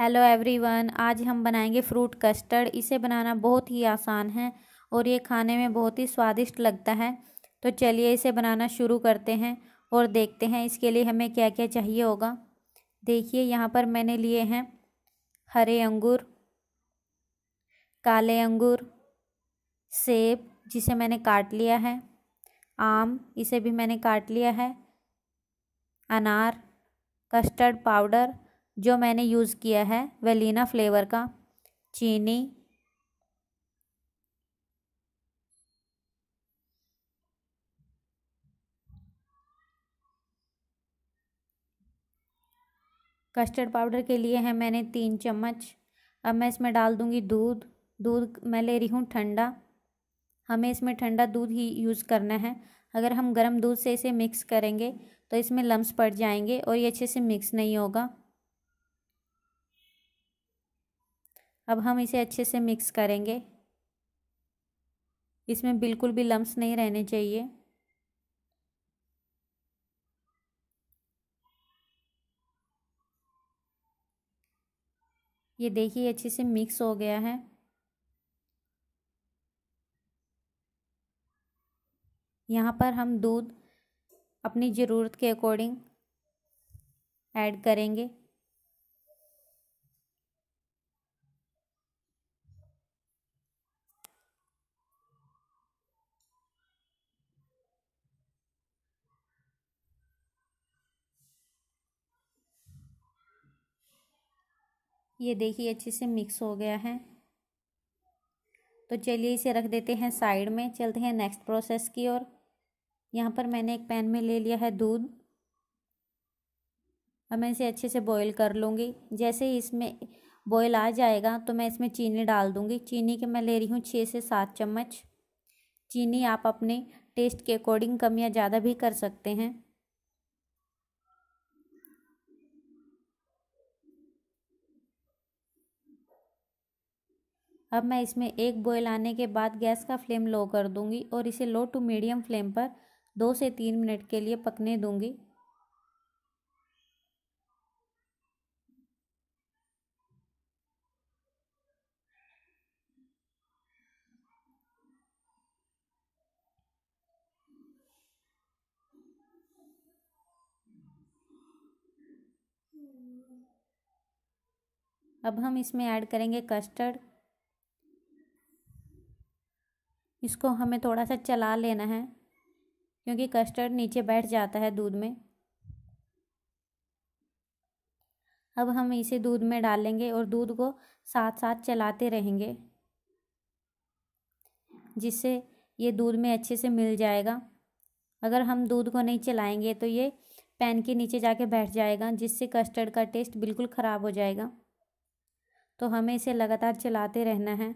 hello everyone आज हम बनाएंगे फ्रूट कस्टर्ड इसे बनाना बहुत ही आसान है और ये खाने में बहुत ही स्वादिष्ट लगता है तो चलिए इसे बनाना शुरू करते हैं और देखते हैं इसके लिए हमें क्या क्या चाहिए होगा देखिए यहाँ पर मैंने लिए हैं हरे अंगूर काले अंगूर सेब जिसे मैंने काट लिया है आम इसे भी मैंने काट लिया है अनार कस्टर्ड पाउडर जो मैंने यूज़ किया है वेलिना फ्लेवर का चीनी कस्टर्ड पाउडर के लिए है मैंने तीन चम्मच अब मैं इसमें डाल दूँगी दूध दूध मैं ले रही हूँ ठंडा हमें इसमें ठंडा दूध ही यूज़ करना है अगर हम गर्म दूध से इसे मिक्स करेंगे तो इसमें लम्स पड़ जाएंगे और ये अच्छे से मिक्स नहीं होगा अब हम इसे अच्छे से मिक्स करेंगे इसमें बिल्कुल भी लम्स नहीं रहने चाहिए ये देखिए अच्छे से मिक्स हो गया है यहाँ पर हम दूध अपनी ज़रूरत के अकॉर्डिंग ऐड करेंगे ये देखिए अच्छे से मिक्स हो गया है तो चलिए इसे रख देते हैं साइड में चलते हैं नेक्स्ट प्रोसेस की ओर यहाँ पर मैंने एक पैन में ले लिया है दूध अब मैं इसे अच्छे से बॉईल कर लूँगी जैसे ही इसमें बॉईल आ जाएगा तो मैं इसमें चीनी डाल दूँगी चीनी के मैं ले रही हूँ छः से सात चम्मच चीनी आप अपने टेस्ट के अकॉर्डिंग कम या ज़्यादा भी कर सकते हैं अब मैं इसमें एक बॉयल आने के बाद गैस का फ्लेम लो कर दूंगी और इसे लो टू मीडियम फ्लेम पर दो से तीन मिनट के लिए पकने दूंगी अब हम इसमें ऐड करेंगे कस्टर्ड इसको हमें थोड़ा सा चला लेना है क्योंकि कस्टर्ड नीचे बैठ जाता है दूध में अब हम इसे दूध में डालेंगे और दूध को साथ साथ चलाते रहेंगे जिससे ये दूध में अच्छे से मिल जाएगा अगर हम दूध को नहीं चलाएंगे तो ये पैन के नीचे जाके बैठ जाएगा जिससे कस्टर्ड का टेस्ट बिल्कुल ख़राब हो जाएगा तो हमें इसे लगातार चलाते रहना है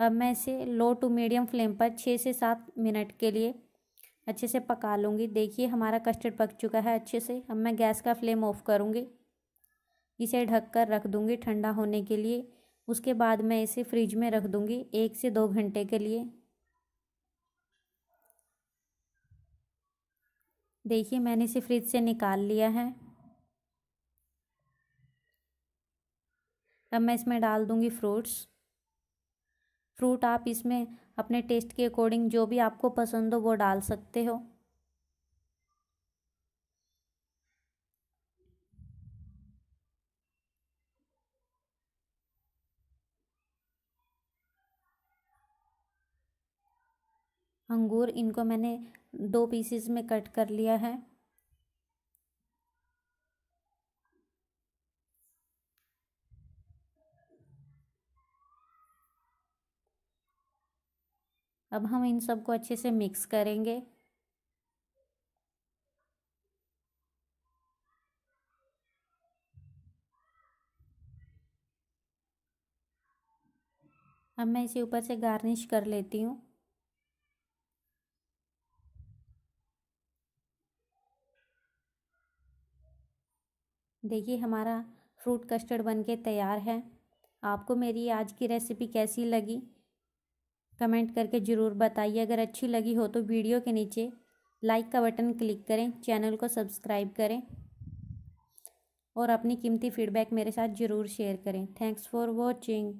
अब मैं इसे लो टू मीडियम फ्लेम पर छः से सात मिनट के लिए अच्छे से पका लूँगी देखिए हमारा कस्टर्ड पक चुका है अच्छे से अब मैं गैस का फ्लेम ऑफ करूँगी इसे ढक कर रख दूँगी ठंडा होने के लिए उसके बाद मैं इसे फ्रिज में रख दूँगी एक से दो घंटे के लिए देखिए मैंने इसे फ्रिज से निकाल लिया है अब मैं इसमें डाल दूँगी फ्रूट्स फ्रूट आप इसमें अपने टेस्ट के अकॉर्डिंग जो भी आपको पसंद हो वो डाल सकते हो अंगूर इनको मैंने दो पीसेस में कट कर लिया है अब हम इन सबको अच्छे से मिक्स करेंगे अब मैं इसे ऊपर से गार्निश कर लेती हूँ देखिए हमारा फ्रूट कस्टर्ड बनके तैयार है आपको मेरी आज की रेसिपी कैसी लगी कमेंट करके ज़रूर बताइए अगर अच्छी लगी हो तो वीडियो के नीचे लाइक का बटन क्लिक करें चैनल को सब्सक्राइब करें और अपनी कीमती फीडबैक मेरे साथ ज़रूर शेयर करें थैंक्स फॉर वॉचिंग